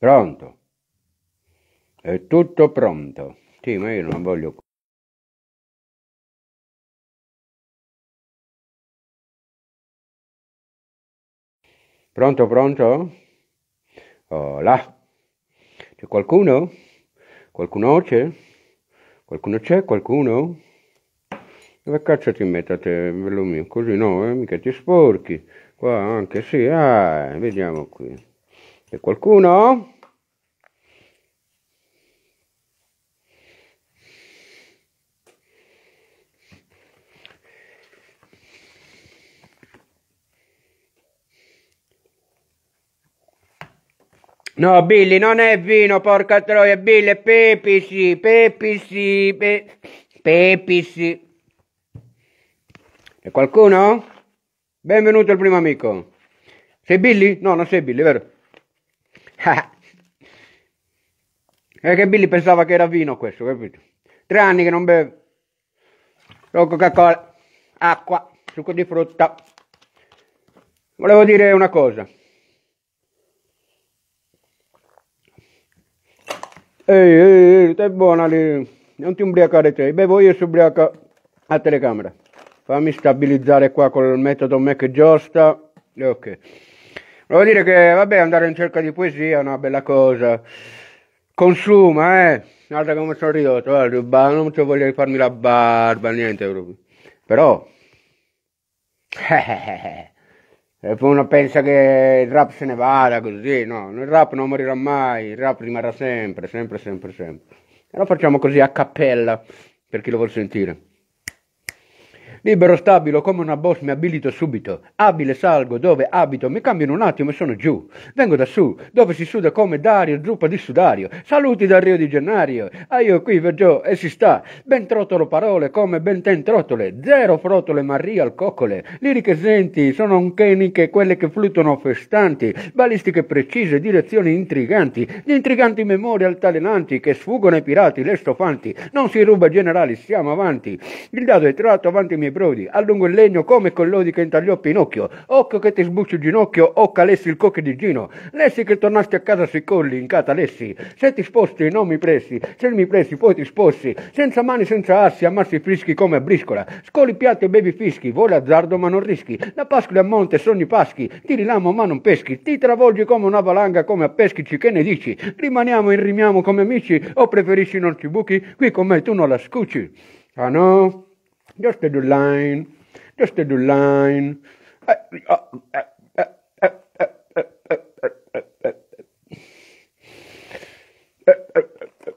Pronto? È tutto pronto. Sì, ma io non voglio... Pronto, pronto? Oh, là. C'è qualcuno? Qualcuno c'è? Qualcuno c'è? Qualcuno? Dove cazzo ti metto te, bello mio? Così no, eh? Mica ti sporchi. Qua anche sì. Ah, vediamo qui. C'è qualcuno? No, Billy, non è vino, porca troia, Billy, è pepisi, pepisi, pe... pepisi. E qualcuno? Benvenuto il primo amico. Sei Billy? No, non sei Billy, vero? e eh, che Billy pensava che era vino questo, capito? Tre anni che non beve. Solo Coca-Cola, acqua, succo di frutta. Volevo dire una cosa. Ehi, ehi, ehi, stai buona lì. Non ti ubriacare te. Bevo io e si a telecamera. Fammi stabilizzare qua col metodo Mac Giosta. Ok. Volevo dire che, vabbè, andare in cerca di poesia è una bella cosa. Consuma, eh. Guarda come sono ridotto, guarda, non voglia di farmi la barba, niente proprio. Però... E poi uno pensa che il rap se ne vada così, no, il rap non morirà mai, il rap rimarrà sempre, sempre, sempre, sempre. E lo facciamo così a cappella, per chi lo vuol sentire. Libero stabilo come una boss mi abilito subito. Abile salgo dove abito, mi cambio in un attimo e sono giù. Vengo da su, dove si suda come Dario, zuppa di sudario. Saluti dal Rio di Gennaio. Ah io qui veggio e si sta. Ben trottolo parole come ben ten trottole. Zero frottole Maria al coccole. Liriche senti, sono uncheniche quelle che fluttono festanti. Balistiche precise, direzioni intriganti. Gli intriganti memorie altalenanti che sfuggono ai pirati, le stofanti. Non si ruba generali, siamo avanti. Il dado è tratto avanti miei brodi, allungo il legno come con collodi che intagliò Pinocchio, occhio che ti sbuccio il ginocchio, occa lessi il cocche di Gino, lessi che tornasti a casa sui colli, in cata lessi, se ti sposti non mi pressi, se mi pressi poi ti spossi, senza mani, senza assi, ammassi frischi come a briscola, scoli piatti e bevi fischi, vuole azzardo ma non rischi, la pascola a monte sogni paschi, tiri l'amo ma non peschi, ti travolgi come una valanga, come a peschici, che ne dici? Rimaniamo e rimiamo come amici, o preferisci non ci buchi, qui con me tu non la scucci. Ah no? just a line, just a line. Uh, uh, uh,